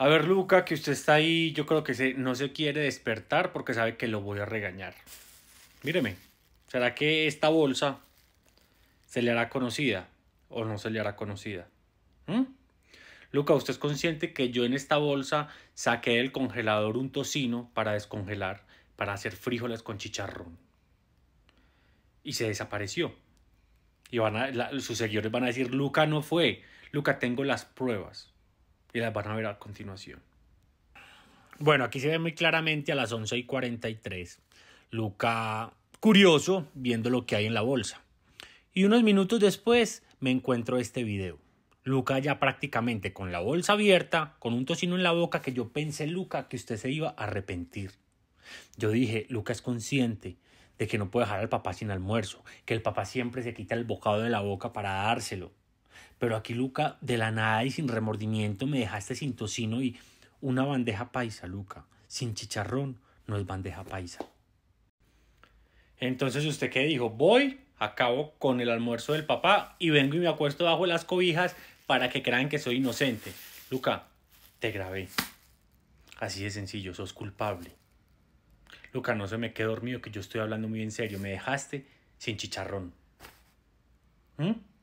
A ver, Luca, que usted está ahí, yo creo que no se quiere despertar porque sabe que lo voy a regañar. Míreme, ¿será que esta bolsa se le hará conocida o no se le hará conocida? ¿Mm? Luca, ¿usted es consciente que yo en esta bolsa saqué del congelador un tocino para descongelar, para hacer frijoles con chicharrón? Y se desapareció. Y van sus seguidores van a decir, Luca no fue, Luca tengo las pruebas y las van a ver a continuación. Bueno, aquí se ve muy claramente a las 11 y 43. Luca, curioso, viendo lo que hay en la bolsa. Y unos minutos después me encuentro este video. Luca ya prácticamente con la bolsa abierta, con un tocino en la boca, que yo pensé, Luca, que usted se iba a arrepentir. Yo dije, Luca es consciente de que no puede dejar al papá sin almuerzo, que el papá siempre se quita el bocado de la boca para dárselo, pero aquí, Luca, de la nada y sin remordimiento me dejaste sin tocino y una bandeja paisa, Luca. Sin chicharrón no es bandeja paisa. Entonces, ¿usted qué dijo? Voy, acabo con el almuerzo del papá y vengo y me acuesto bajo las cobijas para que crean que soy inocente. Luca, te grabé. Así de sencillo, sos culpable. Luca, no se me quede dormido que yo estoy hablando muy en serio. Me dejaste sin chicharrón. ¿Mm?